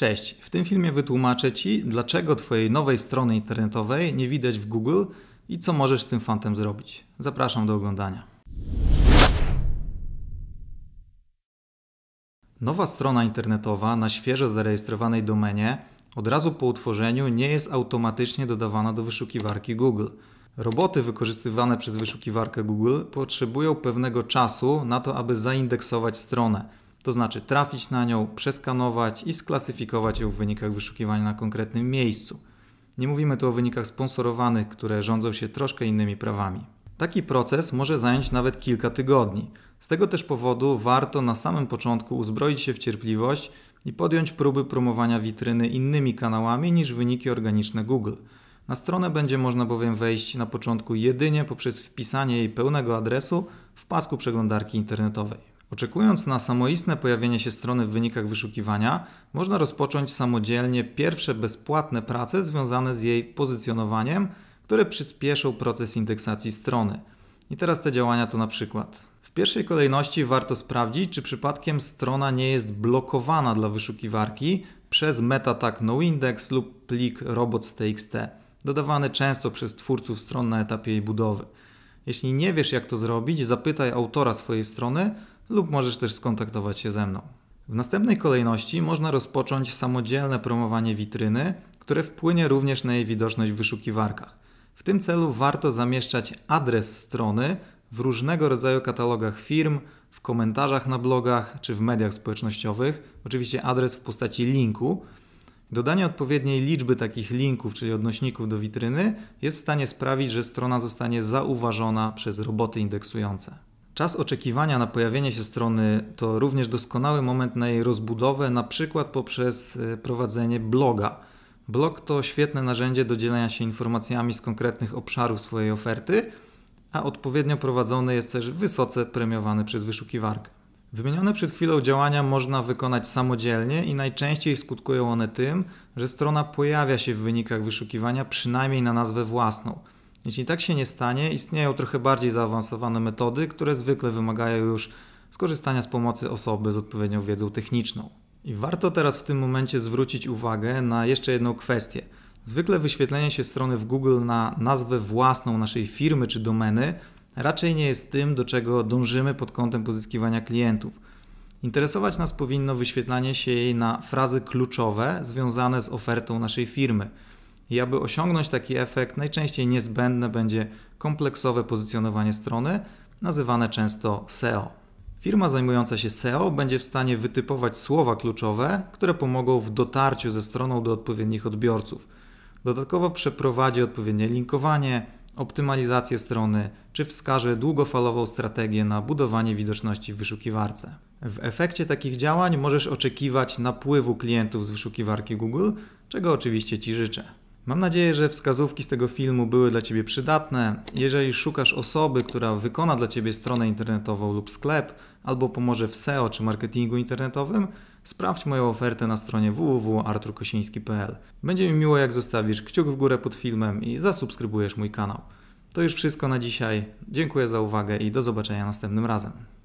Cześć, w tym filmie wytłumaczę Ci, dlaczego Twojej nowej strony internetowej nie widać w Google i co możesz z tym fantem zrobić. Zapraszam do oglądania. Nowa strona internetowa na świeżo zarejestrowanej domenie od razu po utworzeniu nie jest automatycznie dodawana do wyszukiwarki Google. Roboty wykorzystywane przez wyszukiwarkę Google potrzebują pewnego czasu na to, aby zaindeksować stronę to znaczy trafić na nią, przeskanować i sklasyfikować ją w wynikach wyszukiwania na konkretnym miejscu. Nie mówimy tu o wynikach sponsorowanych, które rządzą się troszkę innymi prawami. Taki proces może zająć nawet kilka tygodni. Z tego też powodu warto na samym początku uzbroić się w cierpliwość i podjąć próby promowania witryny innymi kanałami niż wyniki organiczne Google. Na stronę będzie można bowiem wejść na początku jedynie poprzez wpisanie jej pełnego adresu w pasku przeglądarki internetowej. Oczekując na samoistne pojawienie się strony w wynikach wyszukiwania, można rozpocząć samodzielnie pierwsze bezpłatne prace związane z jej pozycjonowaniem, które przyspieszą proces indeksacji strony. I teraz te działania to na przykład. W pierwszej kolejności warto sprawdzić, czy przypadkiem strona nie jest blokowana dla wyszukiwarki przez metatag noindex lub plik robots.txt, dodawany często przez twórców stron na etapie jej budowy. Jeśli nie wiesz, jak to zrobić, zapytaj autora swojej strony lub możesz też skontaktować się ze mną. W następnej kolejności można rozpocząć samodzielne promowanie witryny, które wpłynie również na jej widoczność w wyszukiwarkach. W tym celu warto zamieszczać adres strony w różnego rodzaju katalogach firm, w komentarzach na blogach czy w mediach społecznościowych. Oczywiście adres w postaci linku. Dodanie odpowiedniej liczby takich linków, czyli odnośników do witryny, jest w stanie sprawić, że strona zostanie zauważona przez roboty indeksujące. Czas oczekiwania na pojawienie się strony to również doskonały moment na jej rozbudowę, na przykład poprzez e, prowadzenie bloga. Blog to świetne narzędzie do dzielenia się informacjami z konkretnych obszarów swojej oferty, a odpowiednio prowadzony jest też wysoce premiowany przez wyszukiwarkę. Wymienione przed chwilą działania można wykonać samodzielnie i najczęściej skutkują one tym, że strona pojawia się w wynikach wyszukiwania przynajmniej na nazwę własną. Jeśli tak się nie stanie, istnieją trochę bardziej zaawansowane metody, które zwykle wymagają już skorzystania z pomocy osoby z odpowiednią wiedzą techniczną. I warto teraz w tym momencie zwrócić uwagę na jeszcze jedną kwestię. Zwykle wyświetlenie się strony w Google na nazwę własną naszej firmy czy domeny raczej nie jest tym, do czego dążymy pod kątem pozyskiwania klientów. Interesować nas powinno wyświetlanie się jej na frazy kluczowe związane z ofertą naszej firmy. I aby osiągnąć taki efekt, najczęściej niezbędne będzie kompleksowe pozycjonowanie strony, nazywane często SEO. Firma zajmująca się SEO będzie w stanie wytypować słowa kluczowe, które pomogą w dotarciu ze stroną do odpowiednich odbiorców. Dodatkowo przeprowadzi odpowiednie linkowanie, optymalizację strony, czy wskaże długofalową strategię na budowanie widoczności w wyszukiwarce. W efekcie takich działań możesz oczekiwać napływu klientów z wyszukiwarki Google, czego oczywiście Ci życzę. Mam nadzieję, że wskazówki z tego filmu były dla Ciebie przydatne. Jeżeli szukasz osoby, która wykona dla Ciebie stronę internetową lub sklep, albo pomoże w SEO czy marketingu internetowym, sprawdź moją ofertę na stronie www.arturkosiński.pl. Będzie mi miło, jak zostawisz kciuk w górę pod filmem i zasubskrybujesz mój kanał. To już wszystko na dzisiaj. Dziękuję za uwagę i do zobaczenia następnym razem.